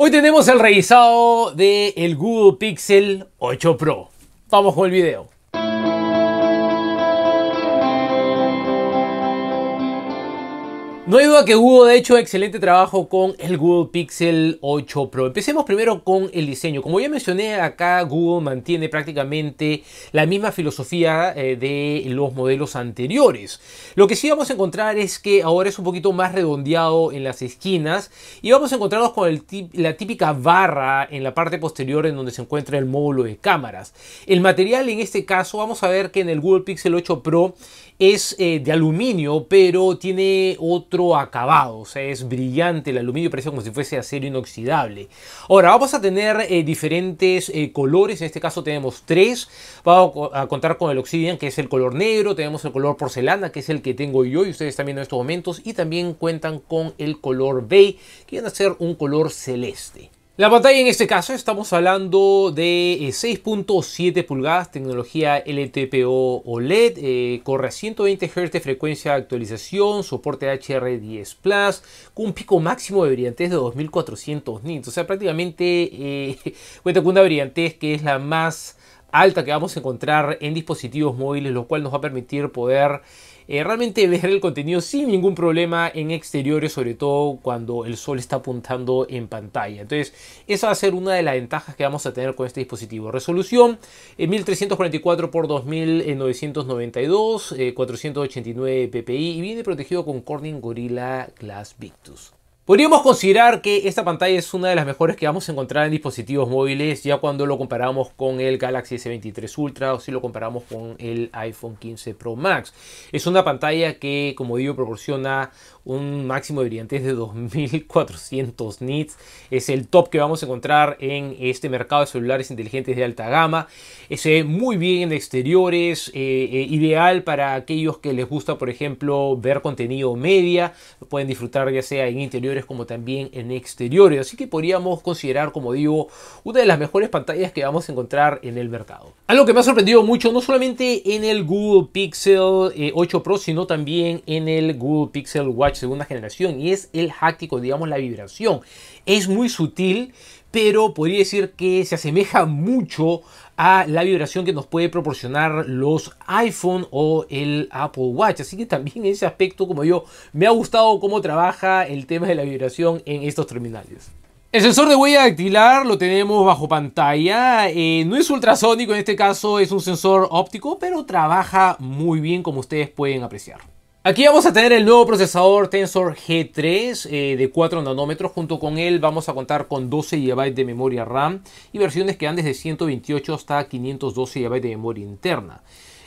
Hoy tenemos el revisado del el Google Pixel 8 Pro. Vamos con el video. No hay duda que Google ha hecho excelente trabajo con el Google Pixel 8 Pro. Empecemos primero con el diseño. Como ya mencioné, acá Google mantiene prácticamente la misma filosofía eh, de los modelos anteriores. Lo que sí vamos a encontrar es que ahora es un poquito más redondeado en las esquinas y vamos a encontrarnos con la típica barra en la parte posterior en donde se encuentra el módulo de cámaras. El material en este caso vamos a ver que en el Google Pixel 8 Pro es eh, de aluminio, pero tiene otro acabado, o eh, sea, es brillante, el aluminio parece como si fuese acero inoxidable. Ahora, vamos a tener eh, diferentes eh, colores, en este caso tenemos tres, vamos a contar con el Obsidian, que es el color negro, tenemos el color porcelana, que es el que tengo yo y ustedes también en estos momentos, y también cuentan con el color bay, que van a ser un color celeste. La pantalla en este caso estamos hablando de 6.7 eh, pulgadas, tecnología LTPO OLED, eh, corre a 120 Hz de frecuencia de actualización, soporte HR10 Plus, con un pico máximo de brillantez de 2400 nits. O sea, prácticamente eh, cuenta con una brillantez que es la más alta que vamos a encontrar en dispositivos móviles, lo cual nos va a permitir poder eh, realmente ver el contenido sin ningún problema en exteriores, sobre todo cuando el sol está apuntando en pantalla. Entonces, esa va a ser una de las ventajas que vamos a tener con este dispositivo. Resolución eh, 1344 x 2992, 489 ppi y viene protegido con Corning Gorilla Glass Victus. Podríamos considerar que esta pantalla es una de las mejores que vamos a encontrar en dispositivos móviles ya cuando lo comparamos con el Galaxy S23 Ultra o si lo comparamos con el iPhone 15 Pro Max. Es una pantalla que, como digo, proporciona un máximo de brillantez de 2400 nits. Es el top que vamos a encontrar en este mercado de celulares inteligentes de alta gama. Se eh, ve muy bien en exteriores, eh, eh, ideal para aquellos que les gusta, por ejemplo, ver contenido media. pueden disfrutar ya sea en interiores como también en exteriores. Así que podríamos considerar, como digo, una de las mejores pantallas que vamos a encontrar en el mercado. Algo que me ha sorprendido mucho, no solamente en el Google Pixel 8 Pro, sino también en el Google Pixel Watch segunda generación y es el háctico, digamos, la vibración. Es muy sutil, pero podría decir que se asemeja mucho a la vibración que nos puede proporcionar los iPhone o el Apple Watch. Así que también ese aspecto, como yo, me ha gustado cómo trabaja el tema de la vibración en estos terminales. El sensor de huella dactilar lo tenemos bajo pantalla, eh, no es ultrasónico en este caso, es un sensor óptico, pero trabaja muy bien como ustedes pueden apreciar. Aquí vamos a tener el nuevo procesador Tensor G3 eh, de 4 nanómetros. Junto con él vamos a contar con 12 GB de memoria RAM y versiones que van desde 128 hasta 512 GB de memoria interna.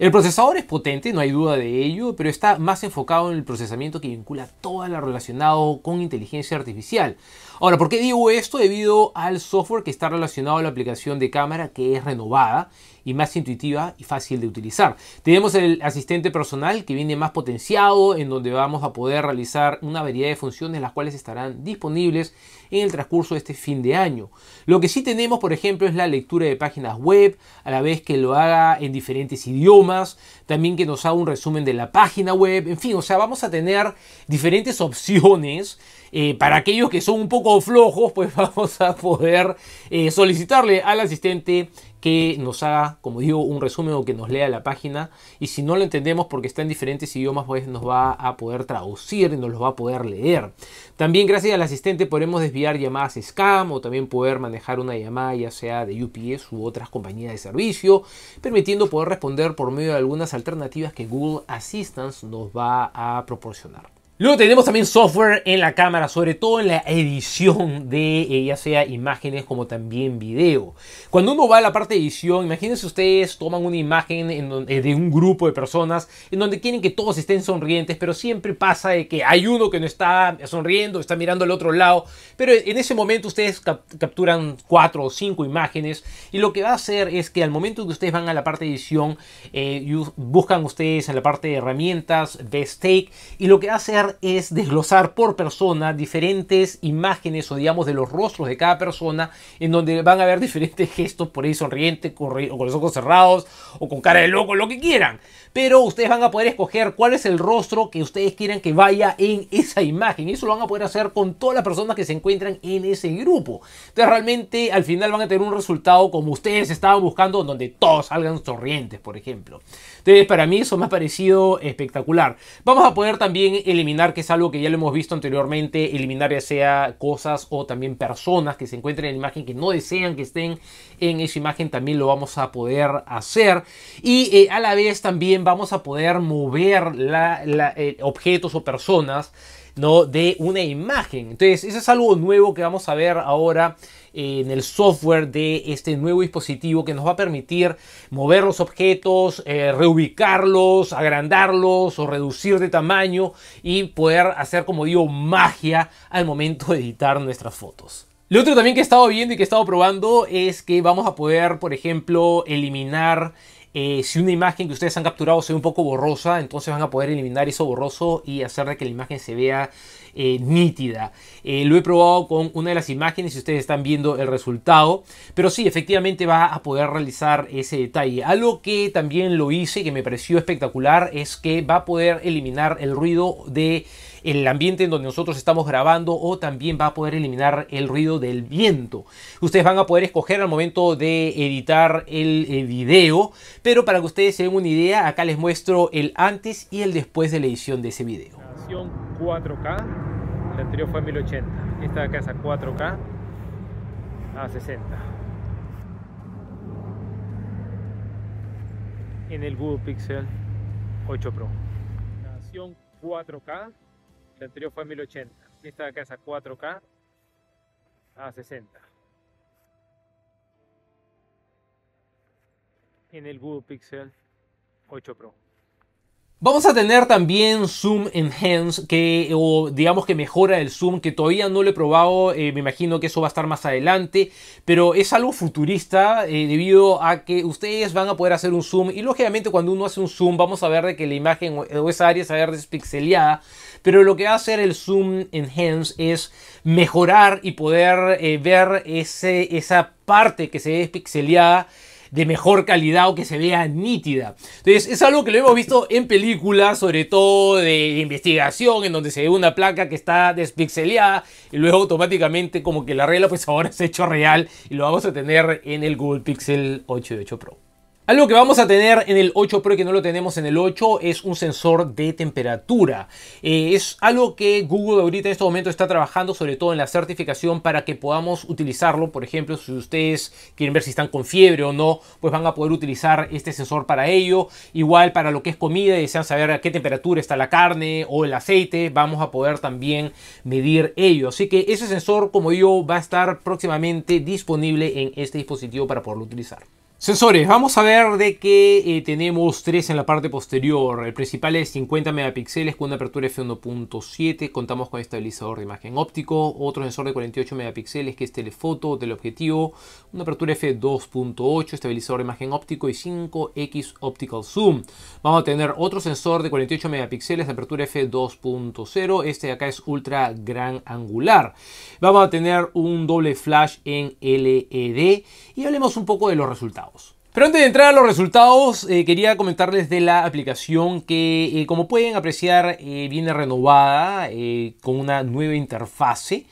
El procesador es potente, no hay duda de ello, pero está más enfocado en el procesamiento que vincula todo lo relacionado con inteligencia artificial. Ahora, ¿por qué digo esto? Debido al software que está relacionado a la aplicación de cámara que es renovada y más intuitiva y fácil de utilizar. Tenemos el asistente personal que viene más potenciado, en donde vamos a poder realizar una variedad de funciones las cuales estarán disponibles en el transcurso de este fin de año. Lo que sí tenemos, por ejemplo, es la lectura de páginas web, a la vez que lo haga en diferentes idiomas, también que nos haga un resumen de la página web, en fin, o sea, vamos a tener diferentes opciones eh, para aquellos que son un poco flojos, pues vamos a poder eh, solicitarle al asistente que nos haga, como digo, un resumen o que nos lea la página. Y si no lo entendemos porque está en diferentes idiomas, pues nos va a poder traducir y nos lo va a poder leer. También gracias al asistente podremos desviar llamadas scam o también poder manejar una llamada ya sea de UPS u otras compañías de servicio, permitiendo poder responder por medio de algunas alternativas que Google Assistance nos va a proporcionar. Luego tenemos también software en la cámara, sobre todo en la edición de eh, ya sea imágenes como también video. Cuando uno va a la parte de edición, imagínense ustedes toman una imagen eh, de un grupo de personas en donde quieren que todos estén sonrientes, pero siempre pasa de que hay uno que no está sonriendo, está mirando al otro lado, pero en ese momento ustedes capturan cuatro o cinco imágenes y lo que va a hacer es que al momento que ustedes van a la parte de edición, eh, buscan ustedes en la parte de herramientas, de stake y lo que va a hacer es desglosar por persona diferentes imágenes o digamos de los rostros de cada persona en donde van a haber diferentes gestos por ahí sonriente o con los ojos cerrados o con cara de loco, lo que quieran. Pero ustedes van a poder escoger cuál es el rostro que ustedes quieran que vaya en esa imagen. y Eso lo van a poder hacer con todas las personas que se encuentran en ese grupo. Entonces realmente al final van a tener un resultado como ustedes estaban buscando donde todos salgan sonrientes, por ejemplo. Entonces, para mí eso me ha parecido espectacular. Vamos a poder también eliminar, que es algo que ya lo hemos visto anteriormente, eliminar ya sea cosas o también personas que se encuentren en la imagen que no desean que estén en esa imagen, también lo vamos a poder hacer. Y eh, a la vez también vamos a poder mover eh, objetos o personas ¿no? de una imagen. Entonces, eso es algo nuevo que vamos a ver ahora eh, en el software de este nuevo dispositivo que nos va a permitir mover los objetos, eh, reubicarlos, agrandarlos o reducir de tamaño y poder hacer, como digo, magia al momento de editar nuestras fotos. Lo otro también que he estado viendo y que he estado probando es que vamos a poder, por ejemplo, eliminar eh, si una imagen que ustedes han capturado se ve un poco borrosa, entonces van a poder eliminar eso borroso y hacer de que la imagen se vea eh, nítida. Eh, lo he probado con una de las imágenes y ustedes están viendo el resultado. Pero sí, efectivamente va a poder realizar ese detalle. Algo que también lo hice que me pareció espectacular es que va a poder eliminar el ruido de el ambiente en donde nosotros estamos grabando o también va a poder eliminar el ruido del viento. Ustedes van a poder escoger al momento de editar el, eh, video, pero para que ustedes se den una idea, acá les muestro el antes y el después de la edición de ese video. 4K, la anterior fue a 1080, esta de acá es a 4K a 60. En el Google Pixel 8 Pro. 4K el anterior fue 1080. Esta de acá es a 4K a 60. En el Google Pixel 8 Pro. Vamos a tener también Zoom Enhance, que, o digamos que mejora el Zoom, que todavía no lo he probado, eh, me imagino que eso va a estar más adelante, pero es algo futurista eh, debido a que ustedes van a poder hacer un Zoom y lógicamente cuando uno hace un Zoom vamos a ver de que la imagen o esa área se va a pero lo que va a hacer el Zoom Enhance es mejorar y poder eh, ver esa parte que se ve despixelada de mejor calidad o que se vea nítida. Entonces, es algo que lo hemos visto en películas, sobre todo de investigación, en donde se ve una placa que está despixeleada y luego automáticamente como que la regla pues ahora se hecho real y lo vamos a tener en el Google Pixel 8 y 8 Pro. Algo que vamos a tener en el 8 Pro que no lo tenemos en el 8 es un sensor de temperatura. Eh, es algo que Google ahorita en este momento está trabajando sobre todo en la certificación para que podamos utilizarlo. Por ejemplo, si ustedes quieren ver si están con fiebre o no, pues van a poder utilizar este sensor para ello. Igual para lo que es comida y desean saber a qué temperatura está la carne o el aceite, vamos a poder también medir ello. Así que ese sensor, como yo, va a estar próximamente disponible en este dispositivo para poderlo utilizar. Sensores, vamos a ver de qué eh, tenemos tres en la parte posterior. El principal es 50 megapíxeles con una apertura f1.7. Contamos con estabilizador de imagen óptico. Otro sensor de 48 megapíxeles que es telefoto teleobjetivo, Una apertura f2.8, estabilizador de imagen óptico y 5x optical zoom. Vamos a tener otro sensor de 48 megapíxeles de apertura f2.0. Este de acá es ultra gran angular. Vamos a tener un doble flash en LED. Y hablemos un poco de los resultados. Pero antes de entrar a los resultados, eh, quería comentarles de la aplicación que, eh, como pueden apreciar, eh, viene renovada con una nueva interfase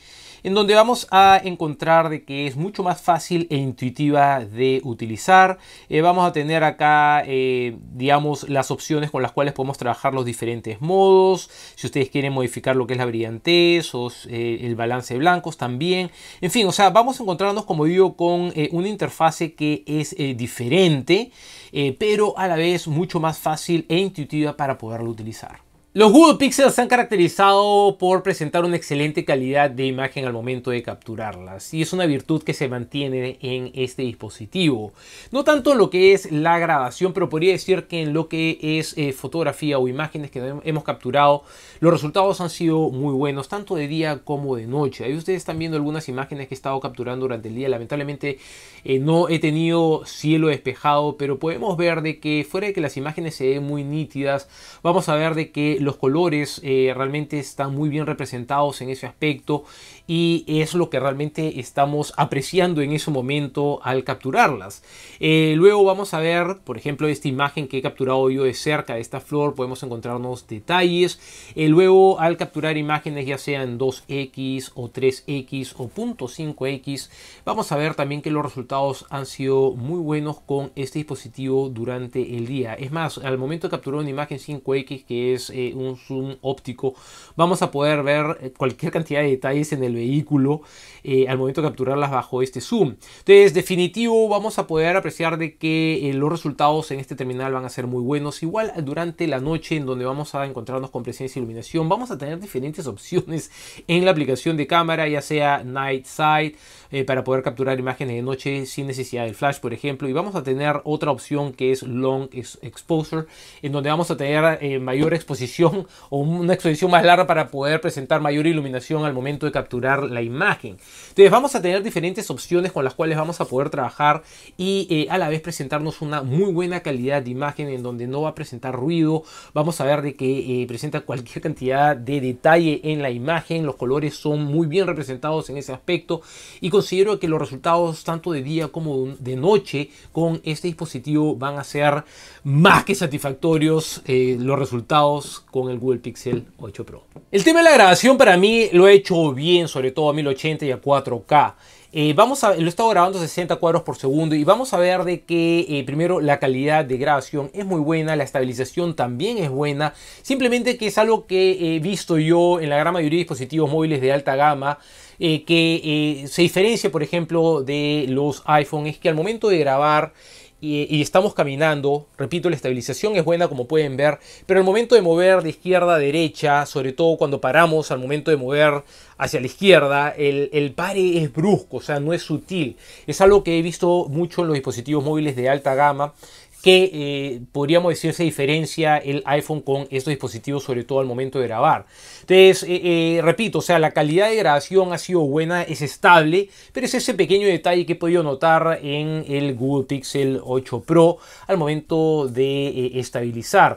en donde vamos a encontrar de que es mucho más fácil e intuitiva de utilizar. Eh, vamos a tener acá, eh, digamos, las opciones con las cuales podemos trabajar los diferentes modos. Si ustedes quieren modificar lo que es la brillantez o eh, el balance de blancos también. En fin, o sea, vamos a encontrarnos, como digo, con una interfase que es diferente, pero a la vez mucho más fácil e intuitiva para poderlo utilizar. Los Google Pixels se han caracterizado por presentar una excelente calidad de imagen al momento de capturarlas y es una virtud que se mantiene en este dispositivo. No tanto en lo que es la grabación, pero podría decir que en lo que es eh, fotografía o imágenes que hemos capturado, los resultados han sido muy buenos, tanto de día como de noche. Ahí ustedes están viendo algunas imágenes que he estado capturando durante el día. Lamentablemente eh, no he tenido cielo despejado, pero podemos ver de que fuera de que las imágenes se den muy nítidas, vamos a ver de que los colores eh, realmente están muy bien representados en ese aspecto y es lo que realmente estamos apreciando en ese momento al capturarlas. Eh, luego vamos a ver, por ejemplo, esta imagen que he capturado yo de cerca de esta flor, podemos encontrarnos detalles. Eh, luego al capturar imágenes ya sean 2X o 3X o .5X, vamos a ver también que los resultados han sido muy buenos con este dispositivo durante el día. Es más, al momento de capturar una imagen 5X que es eh, un zoom óptico, vamos a poder ver cualquier cantidad de detalles en el vehículo eh, al momento de capturarlas bajo este zoom. Entonces, definitivo, vamos a poder apreciar de que eh, los resultados en este terminal van a ser muy buenos. Igual durante la noche en donde vamos a encontrarnos con presencia y iluminación, vamos a tener diferentes opciones en la aplicación de cámara, ya sea night sight, eh, para poder capturar imágenes de noche sin necesidad del flash, por ejemplo. Y vamos a tener otra opción que es Long Exposure, en donde vamos a tener eh, mayor exposición o una exposición más larga para poder presentar mayor iluminación al momento de capturar la imagen. Entonces vamos a tener diferentes opciones con las cuales vamos a poder trabajar y eh, a la vez presentarnos una muy buena calidad de imagen en donde no va a presentar ruido. Vamos a ver de que presenta cualquier cantidad de detalle en la imagen. Los colores son muy bien representados en ese aspecto y con considero que los resultados tanto de día como de noche con este dispositivo van a ser más que satisfactorios eh, los resultados con el Google Pixel 8 Pro. El tema de la grabación para mí lo he hecho bien, sobre todo a 1080 y a 4K. Eh, vamos lo he estado grabando 60 cuadros por segundo y vamos a ver de que eh, primero la calidad de grabación es muy buena, la estabilización también es buena, simplemente que es algo que he visto yo en la gran mayoría de dispositivos móviles de alta gama eh, que eh, se diferencia, por ejemplo, de los iPhone es que al momento de grabar y, estamos caminando, repito, la estabilización es buena como pueden ver, pero al momento de mover de izquierda a derecha, sobre todo cuando paramos, al momento de mover hacia la izquierda, el, el pare es brusco, o sea, no es sutil. Es algo que he visto mucho en los dispositivos móviles de alta gama que eh, podríamos decir se diferencia el iPhone con estos dispositivos, sobre todo al momento de grabar. Entonces, eh, eh, repito, o sea, la calidad de grabación ha sido buena, es estable, pero es ese pequeño detalle que he podido notar en el Google Pixel 8 Pro al momento de estabilizar.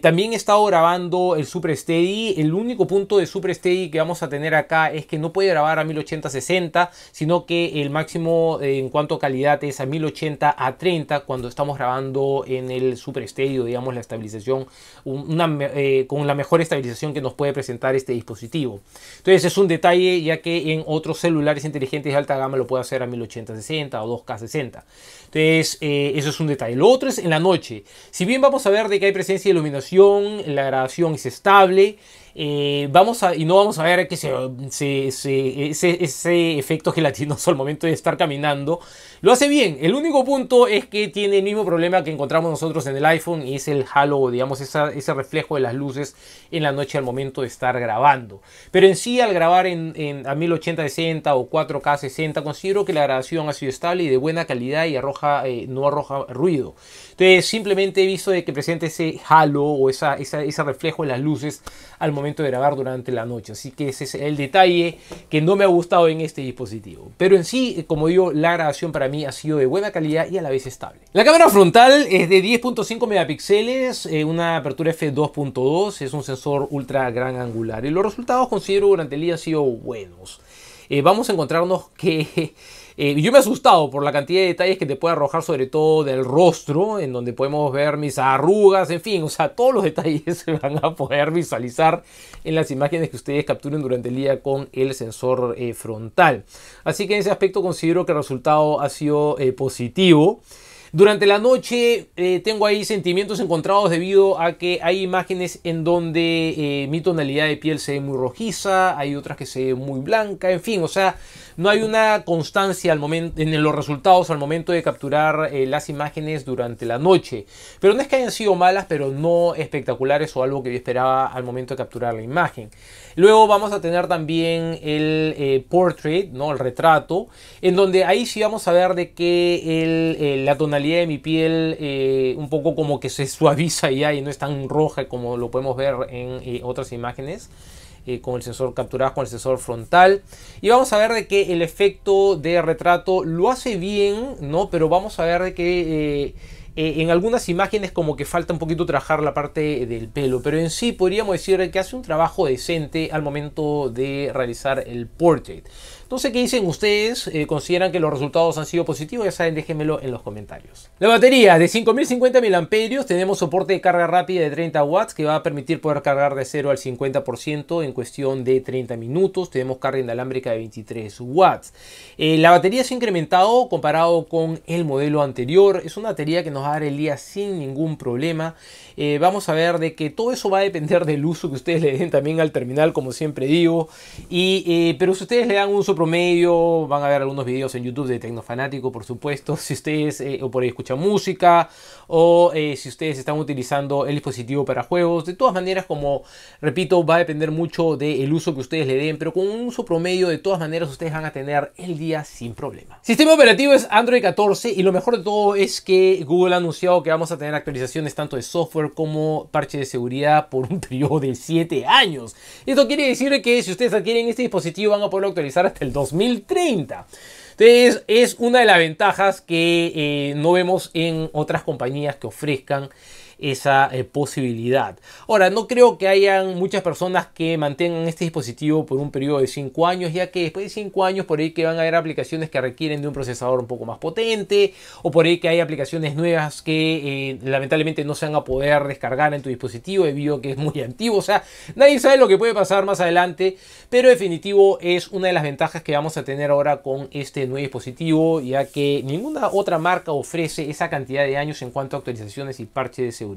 también he estado grabando el Super Steady. El único punto de Super Steady que vamos a tener acá es que no puede grabar a 1080-60, sino que el máximo en cuanto a calidad es a 1080 a 30 cuando estamos grabando en el superestadio, digamos, la estabilización, una, eh, con la mejor estabilización que nos puede presentar este dispositivo. Entonces es un detalle ya que en otros celulares inteligentes de alta gama lo puede hacer a 1080-60 o 2K60. Entonces eh, eso es un detalle. Lo otro es en la noche. Si bien vamos a ver de que hay presencia de iluminación, la grabación es estable, eh, vamos a, y no vamos a ver que se, se, se, ese, efecto gelatinoso al momento de estar caminando. Lo hace bien. El único punto es que tiene el mismo problema que encontramos nosotros en el iPhone y es el halo, digamos, ese reflejo de las luces en la noche al momento de estar grabando. Pero en sí, al grabar en, a 1080 60 o 4K 60, considero que la grabación ha sido estable y de buena calidad y arroja, eh, no arroja ruido. Entonces, simplemente he visto de que presente ese halo o ese reflejo de las luces al de grabar durante la noche. Así que ese es el detalle que no me ha gustado en este dispositivo. Pero en sí, eh, como digo, la grabación para mí ha sido de buena calidad y a la vez estable. La cámara frontal es de 10.5 megapíxeles, eh, una apertura f2.2, es un sensor ultra gran angular y los resultados considero durante el día han sido buenos. Eh, vamos a encontrarnos que eh, yo me he asustado por la cantidad de detalles que te puede arrojar, sobre todo del rostro, en donde podemos ver mis arrugas, en fin, o sea, todos los detalles se van a poder visualizar en las imágenes que ustedes capturen durante el día con el sensor eh, frontal. Así que en ese aspecto considero que el resultado ha sido eh, positivo. Durante la noche tengo ahí sentimientos encontrados debido a que hay imágenes en donde mi tonalidad de piel se ve muy rojiza, hay otras que se ve muy blanca, en fin, o sea, no hay una constancia en los resultados al momento de capturar eh, las imágenes durante la noche. Pero no es que hayan sido malas, pero no espectaculares o algo que yo esperaba al momento de capturar la imagen. Luego vamos a tener también el eh, portrait, ¿no? el retrato, en donde ahí sí vamos a ver de que eh, la tonalidad de mi piel un poco como que se suaviza ya y no es tan roja como lo podemos ver en otras imágenes. Eh, con el sensor capturado, con el sensor frontal. Y vamos a ver de que el efecto de retrato lo hace bien, ¿no? Pero vamos a ver de que... Eh, eh, en algunas imágenes como que falta un poquito trabajar la parte del pelo, pero en sí podríamos decir que hace un trabajo decente al momento de realizar el portrait. Entonces, ¿qué dicen ustedes? Eh, ¿Consideran que los resultados han sido positivos? Ya saben, déjenmelo en los comentarios. La batería de 5050 mAh, tenemos soporte de carga rápida de 30 watts que va a permitir poder cargar de 0 al 50% en cuestión de 30 minutos. Tenemos carga inalámbrica de 23 watts. Eh, la batería se ha incrementado comparado con el modelo anterior. Es una batería que nos el día sin ningún problema. Eh, vamos a ver de que todo eso va a depender del uso que ustedes le den también al terminal, como siempre digo. Y, eh, pero si ustedes le dan un uso promedio, van a ver algunos videos en YouTube de Tecnofanático, por supuesto. Si ustedes eh, o por ahí escuchan música o si ustedes están utilizando el dispositivo para juegos. De todas maneras, como repito, va a depender mucho del uso que ustedes le den, pero con un uso promedio, de todas maneras, ustedes van a tener el día sin problema. Sistema operativo es Android 14 y lo mejor de todo es que Google anunciado que vamos a tener actualizaciones tanto de software como parche de seguridad por un periodo de 7 años. Esto quiere decir que si ustedes adquieren este dispositivo van a poder actualizar hasta el 2030. Entonces es una de las ventajas que eh, no vemos en otras compañías que ofrezcan esa eh, posibilidad. Ahora, no creo que hayan muchas personas que mantengan este dispositivo por un periodo de 5 años, ya que después de 5 años por ahí que van a haber aplicaciones que requieren de un procesador un poco más potente, o por ahí que hay aplicaciones nuevas que eh, lamentablemente no se van a poder descargar en tu dispositivo debido a que es muy antiguo, o sea, nadie sabe lo que puede pasar más adelante, pero definitivo es una de las ventajas que vamos a tener ahora con este nuevo dispositivo, ya que ninguna otra marca ofrece esa cantidad de años en cuanto a actualizaciones y parches de seguridad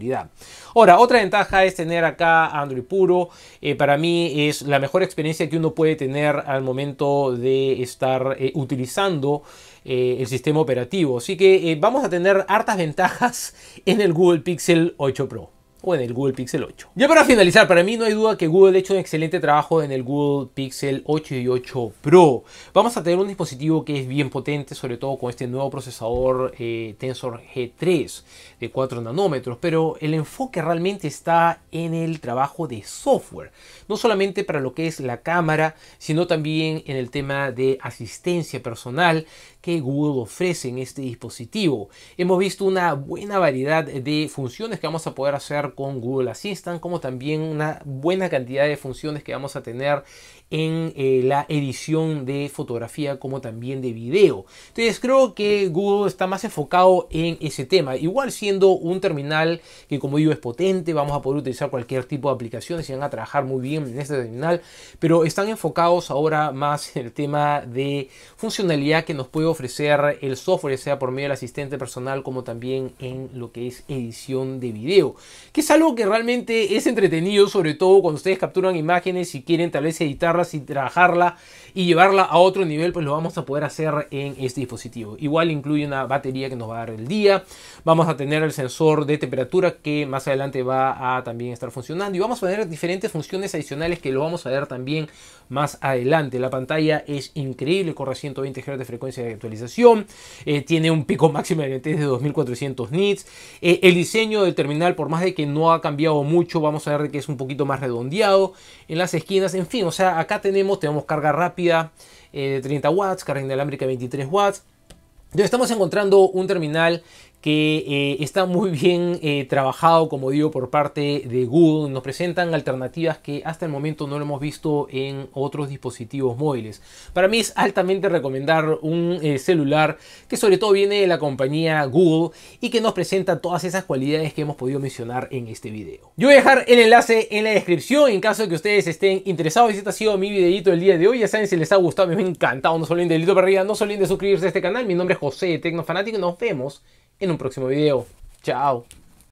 Ahora, otra ventaja es tener acá Android puro. Eh, para mí es la mejor experiencia que uno puede tener al momento de estar eh, utilizando eh, el sistema operativo. Así que vamos a tener hartas ventajas en el Google Pixel 8 Pro o en el Google Pixel 8. Ya para finalizar, para mí no hay duda que Google ha hecho un excelente trabajo en el Google Pixel 8 y 8 Pro. Vamos a tener un dispositivo que es bien potente, sobre todo con este nuevo procesador eh, Tensor G3 de 4 nanómetros, pero el enfoque realmente está en el trabajo de software, no solamente para lo que es la cámara, sino también en el tema de asistencia personal que Google ofrece en este dispositivo. Hemos visto una buena variedad de funciones que vamos a poder hacer con Google Assistant, como también una buena cantidad de funciones que vamos a tener en eh, la edición de fotografía como también de video. Entonces creo que Google está más enfocado en ese tema. Igual siendo un terminal que como digo es potente, vamos a poder utilizar cualquier tipo de aplicaciones y van a trabajar muy bien en este terminal, pero están enfocados ahora más en el tema de funcionalidad que nos puede ofrecer el software, sea por medio del asistente personal como también en lo que es edición de video, que es algo que realmente es entretenido, sobre todo cuando ustedes capturan imágenes y quieren tal vez editarlas y trabajarla y llevarla a otro nivel, pues lo vamos a poder hacer en este dispositivo. Igual incluye una batería que nos va a dar el día, vamos a tener el sensor de temperatura que más adelante va a también estar funcionando y vamos a tener diferentes funciones adicionales que lo vamos a ver también más adelante. La pantalla es increíble, corre 120 Hz de frecuencia de actualización, eh, tiene un pico máximo de de 2400 nits, eh, el diseño del terminal por más de que no ha cambiado mucho, vamos a ver que es un poquito más redondeado en las esquinas, en fin, o sea, acá tenemos, tenemos carga rápida eh, de 30 watts, carga inalámbrica de 23 watts, entonces estamos encontrando un terminal que eh, está muy bien eh, trabajado, como digo, por parte de Google. Nos presentan alternativas que hasta el momento no lo hemos visto en otros dispositivos móviles. Para mí es altamente recomendar un eh, celular que sobre todo viene de la compañía Google y que nos presenta todas esas cualidades que hemos podido mencionar en este video. Yo voy a dejar el enlace en la descripción en caso de que ustedes estén interesados. Y Este ha sido mi videito del día de hoy. Ya saben, si les ha gustado, me ha encantado. No se olviden de para no se olviden de suscribirse a este canal. Mi nombre es José de Tecnofanático y nos vemos en un próximo video. Chao.